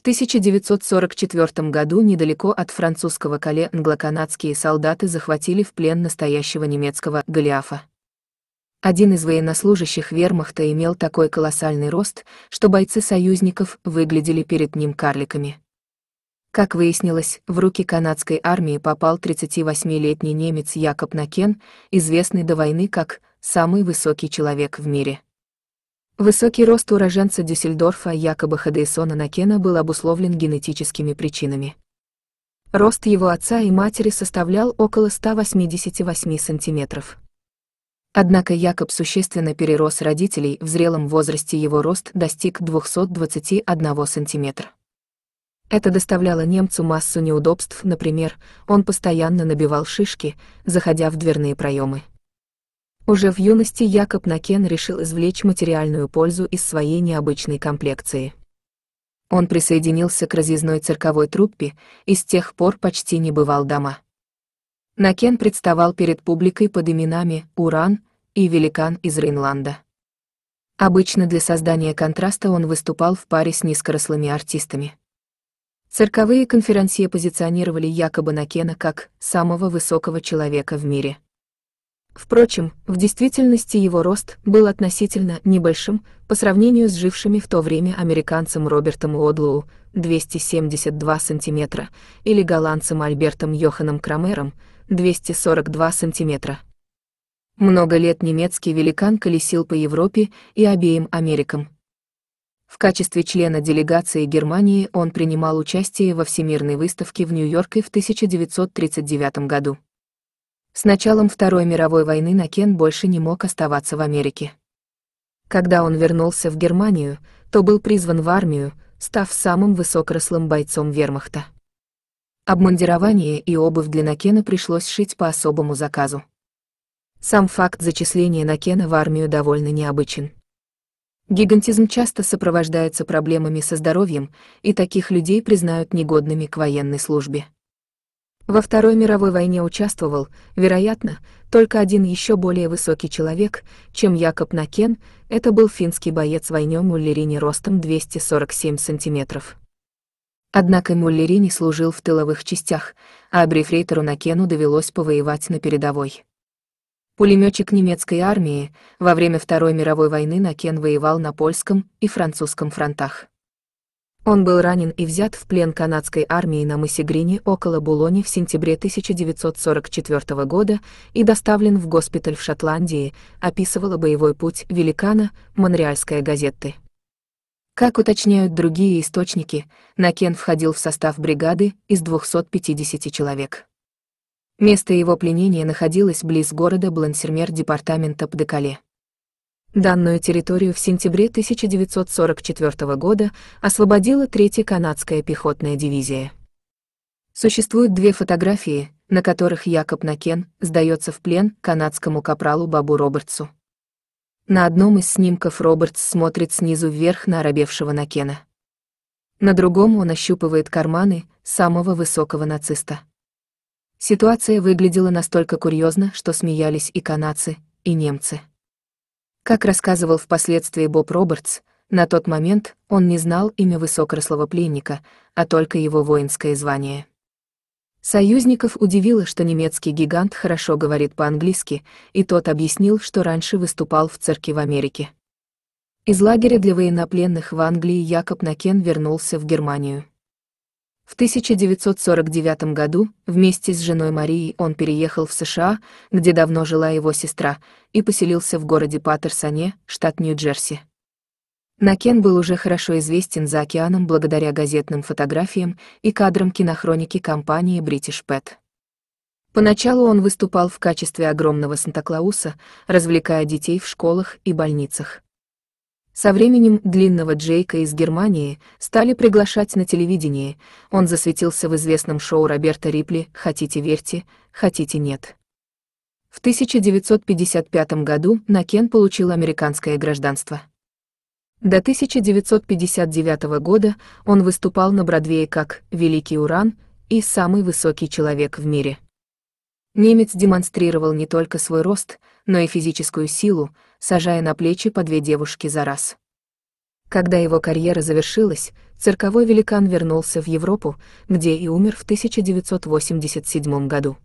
В 1944 году недалеко от французского Кале англоканадские солдаты захватили в плен настоящего немецкого Голиафа. Один из военнослужащих вермахта имел такой колоссальный рост, что бойцы союзников выглядели перед ним карликами. Как выяснилось, в руки канадской армии попал 38-летний немец Якоб Накен, известный до войны как «самый высокий человек в мире». Высокий рост уроженца Дюссельдорфа якобы Хадейсона Накена был обусловлен генетическими причинами. Рост его отца и матери составлял около 188 сантиметров. Однако Якоб существенно перерос родителей, в зрелом возрасте его рост достиг 221 сантиметра. Это доставляло немцу массу неудобств, например, он постоянно набивал шишки, заходя в дверные проемы. Уже в юности Якоб Накен решил извлечь материальную пользу из своей необычной комплекции. Он присоединился к разъездной цирковой труппе и с тех пор почти не бывал дома. Накен представал перед публикой под именами «Уран» и «Великан» из Рейнланда. Обычно для создания контраста он выступал в паре с низкорослыми артистами. Цирковые конференции позиционировали якобы Накена как «самого высокого человека в мире». Впрочем, в действительности его рост был относительно небольшим по сравнению с жившими в то время американцем Робертом Лодлоу 272 сантиметра или голландцем Альбертом Йоханом Крамером 242 сантиметра. Много лет немецкий великан колесил по Европе и обеим Америкам. В качестве члена делегации Германии он принимал участие во Всемирной выставке в Нью-Йорке в 1939 году. С началом Второй мировой войны Накен больше не мог оставаться в Америке. Когда он вернулся в Германию, то был призван в армию, став самым высокорослым бойцом вермахта. Обмундирование и обувь для Накена пришлось шить по особому заказу. Сам факт зачисления Накена в армию довольно необычен. Гигантизм часто сопровождается проблемами со здоровьем, и таких людей признают негодными к военной службе. Во Второй мировой войне участвовал, вероятно, только один еще более высокий человек, чем Якоб Накен, это был финский боец войне Муллерини ростом 247 сантиметров. Однако Муллерини служил в тыловых частях, а брифрейтору Накену довелось повоевать на передовой. Пулеметчик немецкой армии, во время Второй мировой войны Накен воевал на польском и французском фронтах. Он был ранен и взят в плен канадской армии на мысе Грини около Булони в сентябре 1944 года и доставлен в госпиталь в Шотландии, описывала боевой путь «Великана» Монреальская газеты. Как уточняют другие источники, Накен входил в состав бригады из 250 человек. Место его пленения находилось близ города Блансермер департамента Пдекале. Данную территорию в сентябре 1944 года освободила Третья канадская пехотная дивизия. Существуют две фотографии, на которых Якоб Накен сдается в плен канадскому капралу Бабу Робертсу. На одном из снимков Робертс смотрит снизу вверх на оробевшего Накена. На другом он ощупывает карманы самого высокого нациста. Ситуация выглядела настолько курьезно, что смеялись и канадцы, и немцы. Как рассказывал впоследствии Боб Робертс, на тот момент он не знал имя высокорослого пленника, а только его воинское звание. Союзников удивило, что немецкий гигант хорошо говорит по-английски, и тот объяснил, что раньше выступал в церкви в Америке. Из лагеря для военнопленных в Англии Якоб Накен вернулся в Германию. В 1949 году вместе с женой Марией он переехал в США, где давно жила его сестра, и поселился в городе Паттерсоне, штат Нью-Джерси. Накен был уже хорошо известен за океаном благодаря газетным фотографиям и кадрам кинохроники компании British Pet. Поначалу он выступал в качестве огромного Санта-Клауса, развлекая детей в школах и больницах. Со временем длинного Джейка из Германии стали приглашать на телевидение, он засветился в известном шоу Роберта Рипли «Хотите верьте, хотите нет». В 1955 году Накен получил американское гражданство. До 1959 года он выступал на Бродвее как «Великий Уран» и «Самый высокий человек в мире». Немец демонстрировал не только свой рост, но и физическую силу, сажая на плечи по две девушки за раз. Когда его карьера завершилась, цирковой великан вернулся в Европу, где и умер в 1987 году.